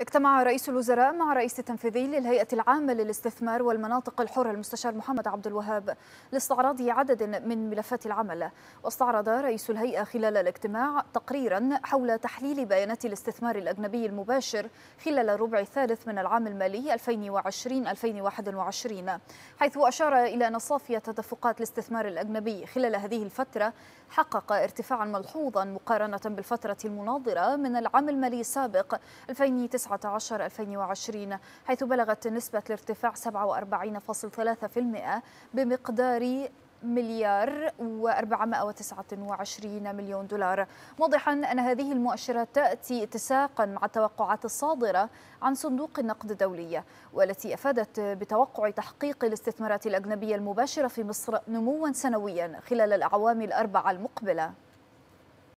اجتمع رئيس الوزراء مع الرئيس التنفيذي للهيئة العامة للاستثمار والمناطق الحرة المستشار محمد عبد الوهاب لاستعراض عدد من ملفات العمل واستعرض رئيس الهيئة خلال الاجتماع تقريرا حول تحليل بيانات الاستثمار الأجنبي المباشر خلال الربع الثالث من العام المالي 2020-2021 حيث أشار إلى أن صافية تدفقات الاستثمار الأجنبي خلال هذه الفترة حقق ارتفاعا ملحوظا مقارنة بالفترة المناظرة من العام المالي السابق 2019 2019-2020 حيث بلغت نسبة الارتفاع 47.3% بمقدار مليار و429 مليون دولار موضحا أن هذه المؤشرات تأتي اتساقا مع التوقعات الصادرة عن صندوق النقد الدولية والتي أفادت بتوقع تحقيق الاستثمارات الأجنبية المباشرة في مصر نموا سنويا خلال الأعوام الأربعة المقبلة